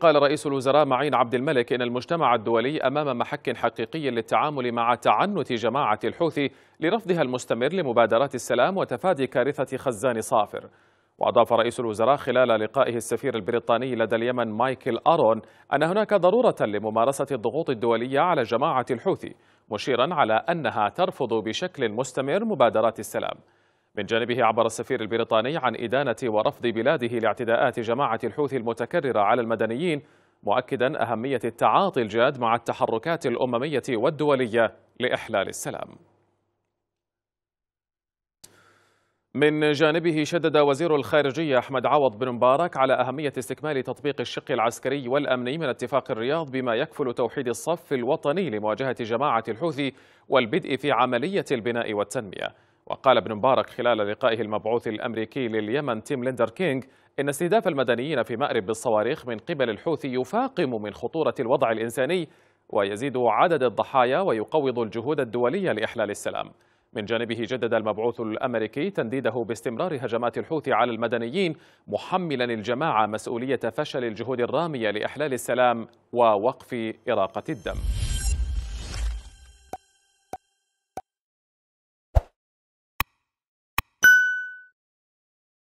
قال رئيس الوزراء معين عبد الملك إن المجتمع الدولي أمام محك حقيقي للتعامل مع تعنت جماعة الحوثي لرفضها المستمر لمبادرات السلام وتفادي كارثة خزان صافر وأضاف رئيس الوزراء خلال لقائه السفير البريطاني لدى اليمن مايكل أرون أن هناك ضرورة لممارسة الضغوط الدولية على جماعة الحوثي مشيرا على أنها ترفض بشكل مستمر مبادرات السلام من جانبه عبر السفير البريطاني عن إدانة ورفض بلاده لاعتداءات جماعة الحوثي المتكررة على المدنيين مؤكدا أهمية التعاطي الجاد مع التحركات الأممية والدولية لإحلال السلام من جانبه شدد وزير الخارجية أحمد عوض بن مبارك على أهمية استكمال تطبيق الشق العسكري والأمني من اتفاق الرياض بما يكفل توحيد الصف الوطني لمواجهة جماعة الحوثي والبدء في عملية البناء والتنمية وقال ابن مبارك خلال لقائه المبعوث الأمريكي لليمن تيم ليندر كينغ إن استهداف المدنيين في مأرب بالصواريخ من قبل الحوثي يفاقم من خطورة الوضع الإنساني ويزيد عدد الضحايا ويقوض الجهود الدولية لإحلال السلام من جانبه جدد المبعوث الأمريكي تنديده باستمرار هجمات الحوثي على المدنيين محملا الجماعة مسؤولية فشل الجهود الرامية لإحلال السلام ووقف إراقة الدم